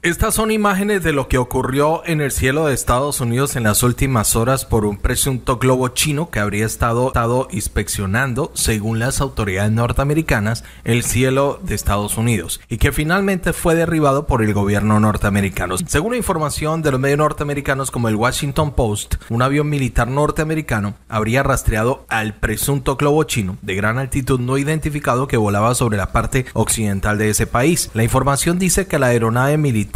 Estas son imágenes de lo que ocurrió en el cielo de Estados Unidos en las últimas horas por un presunto globo chino que habría estado, inspeccionando, según las autoridades norteamericanas, el cielo de Estados Unidos y que finalmente fue derribado por el gobierno norteamericano. Según información de los medios norteamericanos como el Washington Post, un avión militar norteamericano habría rastreado al presunto globo chino de gran altitud no identificado que volaba sobre la parte occidental de ese país. La información dice que la aeronave militar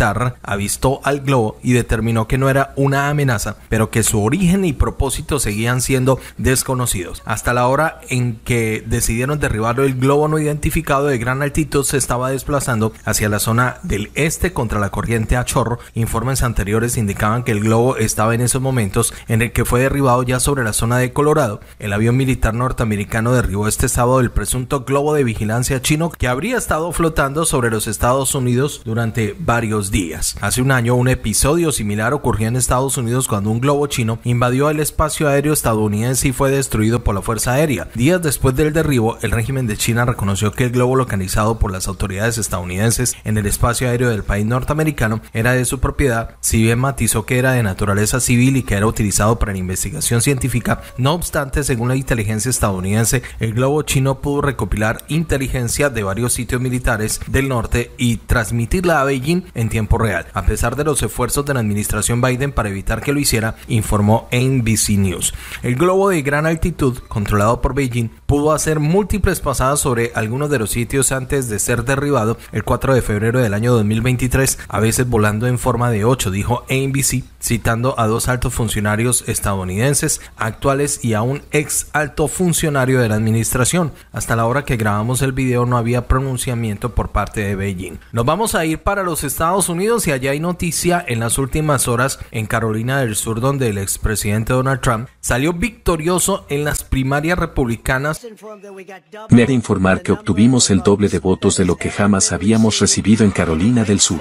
avistó al globo y determinó que no era una amenaza, pero que su origen y propósito seguían siendo desconocidos. Hasta la hora en que decidieron derribarlo, el globo no identificado de gran altitud se estaba desplazando hacia la zona del este contra la corriente a chorro. Informes anteriores indicaban que el globo estaba en esos momentos en el que fue derribado ya sobre la zona de Colorado. El avión militar norteamericano derribó este sábado el presunto globo de vigilancia chino que habría estado flotando sobre los Estados Unidos durante varios días. Hace un año un episodio similar ocurrió en Estados Unidos cuando un globo chino invadió el espacio aéreo estadounidense y fue destruido por la Fuerza Aérea. Días después del derribo, el régimen de China reconoció que el globo localizado por las autoridades estadounidenses en el espacio aéreo del país norteamericano era de su propiedad, si bien matizó que era de naturaleza civil y que era utilizado para la investigación científica. No obstante, según la inteligencia estadounidense, el globo chino pudo recopilar inteligencia de varios sitios militares del norte y transmitirla a Beijing en tiempo real, a pesar de los esfuerzos de la administración Biden para evitar que lo hiciera, informó NBC News. El globo de gran altitud, controlado por Beijing, pudo hacer múltiples pasadas sobre algunos de los sitios antes de ser derribado el 4 de febrero del año 2023, a veces volando en forma de 8, dijo NBC, citando a dos altos funcionarios estadounidenses actuales y a un ex alto funcionario de la administración. Hasta la hora que grabamos el video no había pronunciamiento por parte de Beijing. Nos vamos a ir para los Estados Unidos y allá hay noticia en las últimas horas en Carolina del Sur donde el expresidente Donald Trump salió victorioso en las primarias republicanas. Me de informar que obtuvimos el doble de votos de lo que jamás habíamos recibido en Carolina del Sur.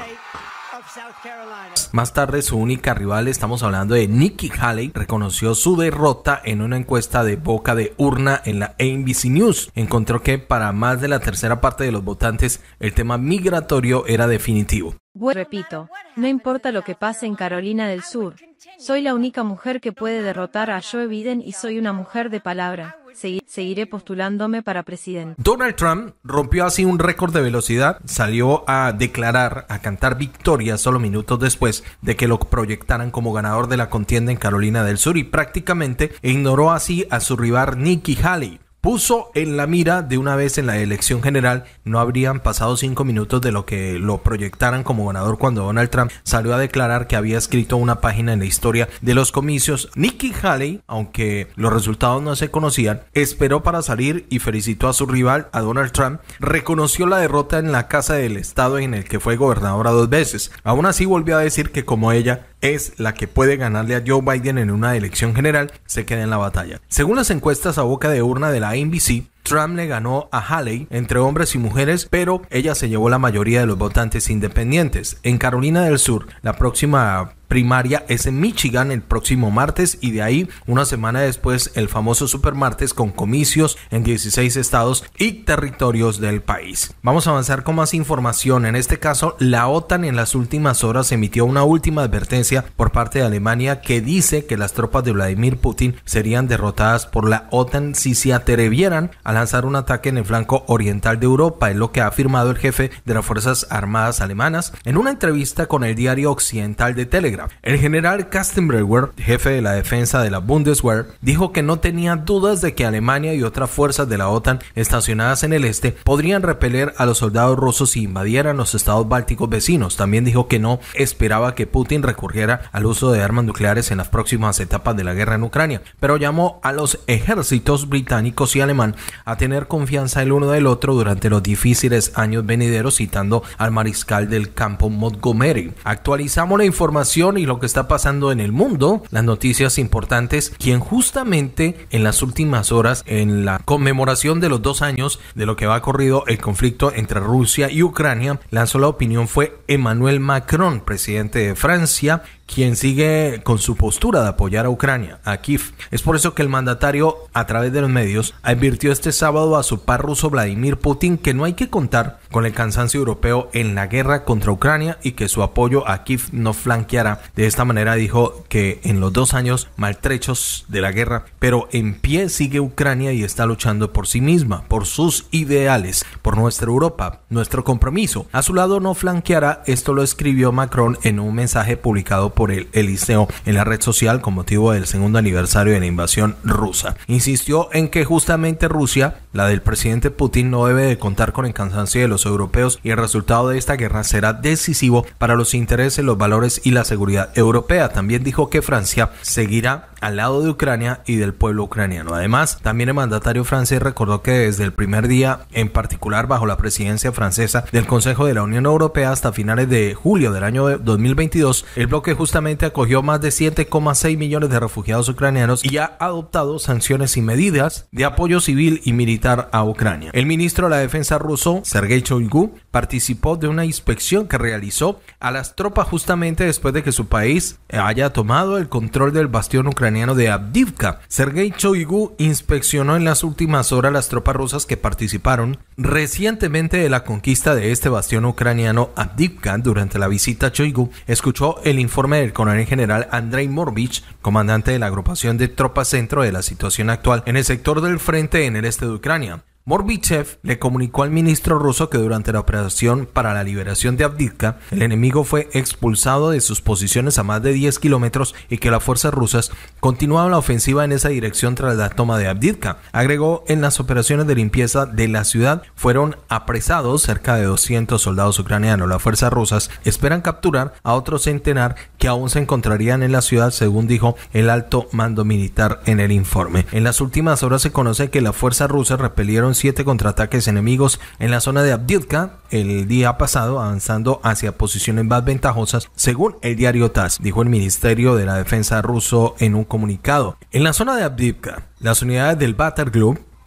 Más tarde, su única rival, estamos hablando de Nikki Haley, reconoció su derrota en una encuesta de boca de urna en la ABC News. Encontró que para más de la tercera parte de los votantes, el tema migratorio era definitivo. repito, no importa lo que pase en Carolina del Sur, soy la única mujer que puede derrotar a Joe Biden y soy una mujer de palabra seguiré postulándome para presidente. Donald Trump rompió así un récord de velocidad, salió a declarar, a cantar victoria solo minutos después de que lo proyectaran como ganador de la contienda en Carolina del Sur y prácticamente ignoró así a su rival Nikki Haley, puso en la mira de una vez en la elección general. No habrían pasado cinco minutos de lo que lo proyectaran como ganador cuando Donald Trump salió a declarar que había escrito una página en la historia de los comicios. Nikki Haley, aunque los resultados no se conocían, esperó para salir y felicitó a su rival, a Donald Trump. Reconoció la derrota en la casa del estado en el que fue gobernadora dos veces. Aún así volvió a decir que como ella, es la que puede ganarle a Joe Biden en una elección general, se queda en la batalla. Según las encuestas a boca de urna de la NBC, Trump le ganó a Haley entre hombres y mujeres, pero ella se llevó la mayoría de los votantes independientes. En Carolina del Sur, la próxima primaria es en Michigan el próximo martes y de ahí una semana después el famoso supermartes con comicios en 16 estados y territorios del país. Vamos a avanzar con más información. En este caso, la OTAN en las últimas horas emitió una última advertencia por parte de Alemania que dice que las tropas de Vladimir Putin serían derrotadas por la OTAN si se atrevieran a lanzar un ataque en el flanco oriental de Europa, es lo que ha afirmado el jefe de las Fuerzas Armadas alemanas en una entrevista con el diario occidental de Telegraph. El general Kastenberger, jefe de la defensa de la Bundeswehr, dijo que no tenía dudas de que Alemania y otras fuerzas de la OTAN estacionadas en el este podrían repeler a los soldados rusos si invadieran los estados bálticos vecinos. También dijo que no esperaba que Putin recurriera al uso de armas nucleares en las próximas etapas de la guerra en Ucrania, pero llamó a los ejércitos británicos y alemán a tener confianza el uno del otro durante los difíciles años venideros, citando al mariscal del campo Montgomery. Actualizamos la información y lo que está pasando en el mundo, las noticias importantes, quien justamente en las últimas horas, en la conmemoración de los dos años de lo que va ocurrido el conflicto entre Rusia y Ucrania, lanzó la opinión fue Emmanuel Macron, presidente de Francia, quien sigue con su postura de apoyar a Ucrania, a Kiev. Es por eso que el mandatario, a través de los medios, advirtió este sábado a su par ruso Vladimir Putin que no hay que contar con el cansancio europeo en la guerra contra Ucrania y que su apoyo a Kiev no flanqueará. De esta manera dijo que en los dos años maltrechos de la guerra, pero en pie sigue Ucrania y está luchando por sí misma, por sus ideales, por nuestra Europa, nuestro compromiso. A su lado no flanqueará, esto lo escribió Macron en un mensaje publicado por por el Eliseo en la red social con motivo del segundo aniversario de la invasión rusa. Insistió en que justamente Rusia, la del presidente Putin, no debe de contar con el cansancio de los europeos y el resultado de esta guerra será decisivo para los intereses, los valores y la seguridad europea. También dijo que Francia seguirá al lado de Ucrania y del pueblo ucraniano. Además, también el mandatario francés recordó que desde el primer día, en particular bajo la presidencia francesa del Consejo de la Unión Europea hasta finales de julio del año 2022, el bloque justamente acogió más de 7,6 millones de refugiados ucranianos y ha adoptado sanciones y medidas de apoyo civil y militar a Ucrania. El ministro de la Defensa ruso, Sergei Shoigu, participó de una inspección que realizó a las tropas justamente después de que su país haya tomado el control del bastión ucraniano de Abdivka. Sergei Shoigu inspeccionó en las últimas horas las tropas rusas que participaron recientemente de la conquista de este bastión ucraniano Abdivka. Durante la visita a Shoigu escuchó el informe del coronel general Andrei Morvich, comandante de la agrupación de tropas centro de la situación actual en el sector del frente en el este de Ucrania. Morbichev le comunicó al ministro ruso que durante la operación para la liberación de Abditka, el enemigo fue expulsado de sus posiciones a más de 10 kilómetros y que las fuerzas rusas continuaban la ofensiva en esa dirección tras la toma de Abditka. Agregó en las operaciones de limpieza de la ciudad fueron apresados cerca de 200 soldados ucranianos. Las fuerzas rusas esperan capturar a otro centenar que aún se encontrarían en la ciudad, según dijo el alto mando militar en el informe. En las últimas horas se conoce que las fuerzas rusas repelieron siete contraataques enemigos en la zona de Abdivka el día pasado, avanzando hacia posiciones más ventajosas, según el diario TAS dijo el Ministerio de la Defensa ruso en un comunicado. En la zona de Abdivka, las unidades del Batar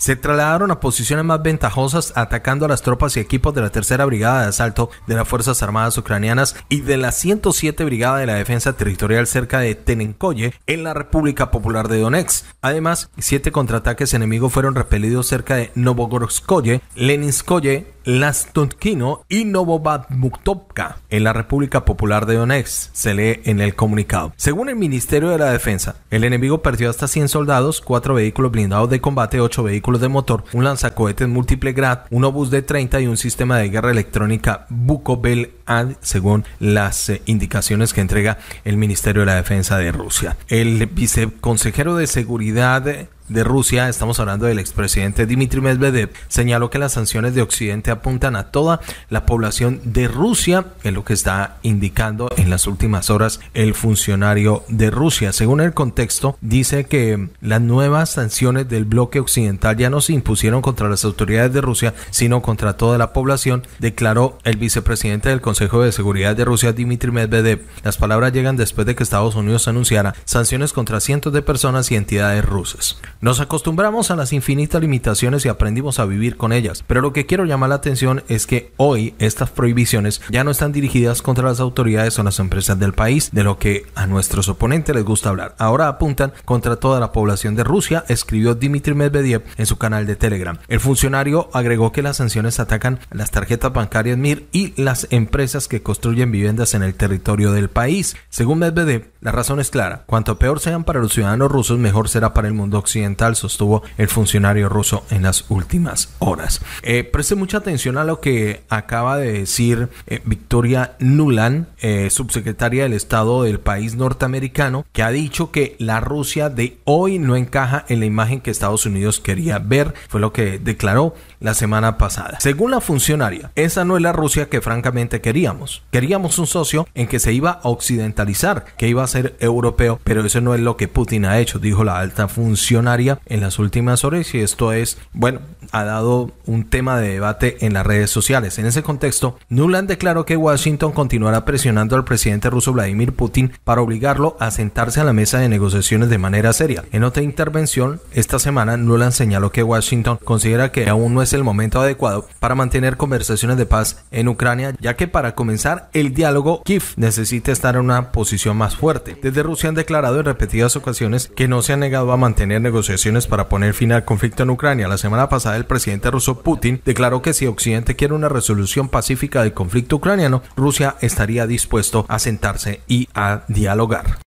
se trasladaron a posiciones más ventajosas atacando a las tropas y equipos de la Tercera Brigada de Asalto de las Fuerzas Armadas Ucranianas y de la 107 Brigada de la Defensa Territorial cerca de Tenenkoye en la República Popular de Donetsk. Además, siete contraataques enemigos fueron repelidos cerca de Novogorskoye, Leninskoye Lastotkino y Novovadmuktovka en la República Popular de Donetsk, se lee en el comunicado. Según el Ministerio de la Defensa, el enemigo perdió hasta 100 soldados, 4 vehículos blindados de combate, 8 vehículos de motor, un lanzacohetes múltiple Grad, un obús de 30 y un sistema de guerra electrónica Bukovel AD, según las eh, indicaciones que entrega el Ministerio de la Defensa de Rusia. El viceconsejero de Seguridad de Rusia, estamos hablando del expresidente Dmitry Medvedev, señaló que las sanciones de Occidente apuntan a toda la población de Rusia, es lo que está indicando en las últimas horas el funcionario de Rusia. Según el contexto, dice que las nuevas sanciones del bloque occidental ya no se impusieron contra las autoridades de Rusia, sino contra toda la población, declaró el vicepresidente del Consejo de Seguridad de Rusia, Dmitry Medvedev. Las palabras llegan después de que Estados Unidos anunciara sanciones contra cientos de personas y entidades rusas. Nos acostumbramos a las infinitas limitaciones y aprendimos a vivir con ellas, pero lo que quiero llamar la atención es que hoy estas prohibiciones ya no están dirigidas contra las autoridades o las empresas del país, de lo que a nuestros oponentes les gusta hablar. Ahora apuntan contra toda la población de Rusia, escribió Dmitry Medvedev en su canal de Telegram. El funcionario agregó que las sanciones atacan las tarjetas bancarias MIR y las empresas que construyen viviendas en el territorio del país. Según Medvedev, la razón es clara. Cuanto peor sean para los ciudadanos rusos, mejor será para el mundo occidental sostuvo el funcionario ruso en las últimas horas. Eh, preste mucha atención a lo que acaba de decir eh, Victoria Nuland, eh, subsecretaria del Estado del país norteamericano, que ha dicho que la Rusia de hoy no encaja en la imagen que Estados Unidos quería ver, fue lo que declaró la semana pasada. Según la funcionaria, esa no es la Rusia que francamente queríamos. Queríamos un socio en que se iba a occidentalizar, que iba a ser europeo, pero eso no es lo que Putin ha hecho, dijo la alta funcionaria en las últimas horas y esto es, bueno, ha dado un tema de debate en las redes sociales. En ese contexto, Nuland declaró que Washington continuará presionando al presidente ruso Vladimir Putin para obligarlo a sentarse a la mesa de negociaciones de manera seria. En otra intervención, esta semana, Nuland señaló que Washington considera que aún no es el momento adecuado para mantener conversaciones de paz en Ucrania, ya que para comenzar el diálogo, Kiev necesita estar en una posición más fuerte. Desde Rusia han declarado en repetidas ocasiones que no se han negado a mantener negociaciones sesiones para poner fin al conflicto en Ucrania, la semana pasada el presidente ruso Putin declaró que si Occidente quiere una resolución pacífica del conflicto ucraniano, Rusia estaría dispuesto a sentarse y a dialogar.